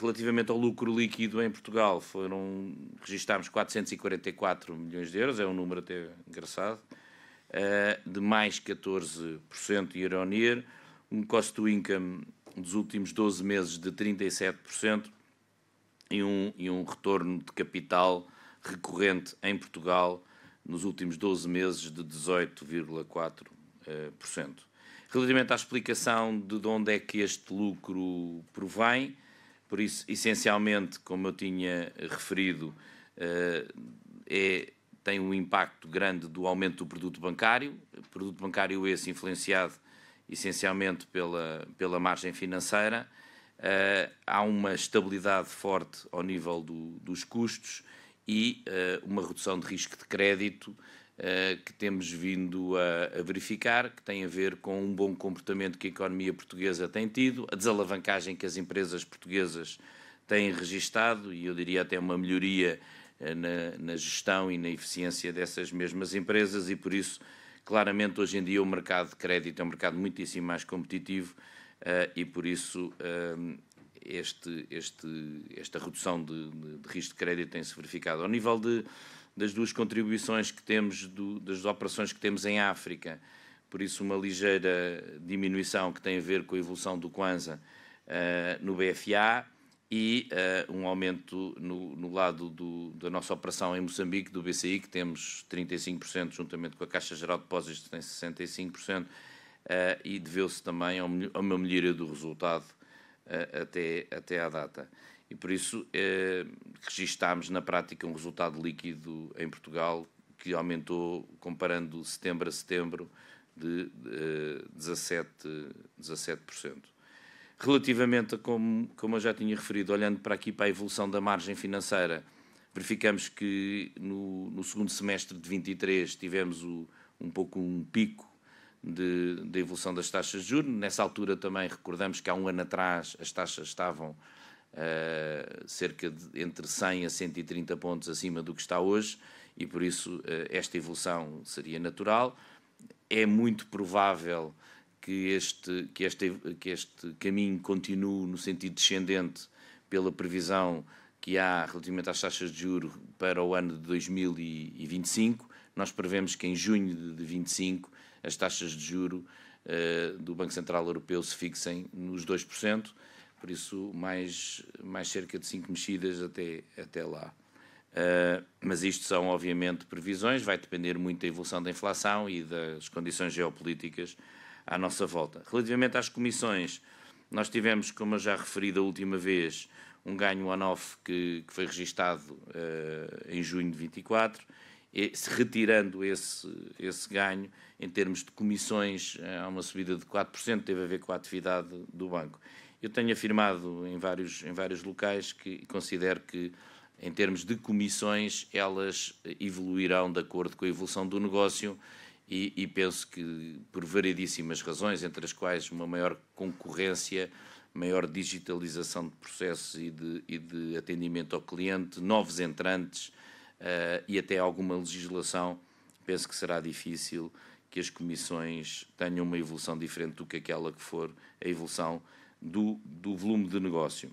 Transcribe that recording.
Relativamente ao lucro líquido em Portugal, foram, registámos 444 milhões de euros, é um número até engraçado, uh, de mais 14% year on year, um cost to income dos últimos 12 meses de 37% e um, e um retorno de capital recorrente em Portugal nos últimos 12 meses de 18,4%. Eh, relativamente à explicação de onde é que este lucro provém, por isso, essencialmente, como eu tinha referido, eh, é, tem um impacto grande do aumento do produto bancário, produto bancário esse influenciado essencialmente pela, pela margem financeira. Uh, há uma estabilidade forte ao nível do, dos custos e uh, uma redução de risco de crédito eh, que temos vindo a, a, verificar, que tem a ver com um bom comportamento que a economia portuguesa tem tido, a desalavancagem que as empresas portuguesas têm registado e eu diria até uma melhoria eh, na, na gestão e na eficiência dessas mesmas empresas e por isso claramente hoje em dia o mercado de crédito é um mercado muitíssimo mais competitivo uh, e por isso uh, este, este, esta redução de, de, de risco de crédito tem-se verificado. Ao nível de, das duas contribuições que temos, do, das operações que temos em África, por isso uma ligeira diminuição que tem a ver com a evolução do Kwanza uh, no BFA e uh, um aumento no, no lado do, da nossa operação em Moçambique, do BCI, que temos 35%, juntamente com a Caixa Geral de Depósitos, que tem 65%, uh, eh, e deveu-se também a uma melhoria do resultado até, até à data. E por isso eh, registámos na prática um resultado líquido em Portugal que aumentou, comparando setembro a setembro, de 17%. Eh, 17%. Relativamente a como, como eu já tinha referido, olhando para aqui para a evolução da margem financeira, verificamos que no, no segundo semestre de 23 tivemos o, um pouco um pico de, de, evolução das taxas de juros. Nessa altura também recordamos que há um ano atrás as taxas estavam eh, cerca de entre 100 a 130 pontos acima do que está hoje, e por isso eh, esta evolução seria natural. É muito provável que este, que este, que este caminho continue no sentido descendente pela previsão que há relativamente às taxas de juros para o ano de 2025. Nós prevemos que em junho de 2025 as taxas de juro uh, do Banco Central Europeu se fixem nos 2% por isso mais, mais cerca de 5 mexidas até, até lá. Uh, mas isto são, obviamente, previsões, vai depender muito da evolução da inflação e das condições geopolíticas à nossa volta. Relativamente às comissões, nós tivemos, como eu já referi da última vez, um ganho on-off que, que, foi registado uh, em junho de 24, e, retirando esse, esse ganho, em termos de comissões, há uma subida de 4%, teve a ver com a atividade do banco. Eu tenho afirmado em vários, em vários locais que considero que, em termos de comissões, elas evoluirão de acordo com a evolução do negócio e, e penso que, por variedíssimas razões, entre as quais uma maior concorrência, maior digitalização de processos e de, e de atendimento ao cliente, novos entrantes uh, e até alguma legislação, penso que será difícil que as comissões tenham uma evolução diferente do que aquela que for a evolução do, do volume de negócio.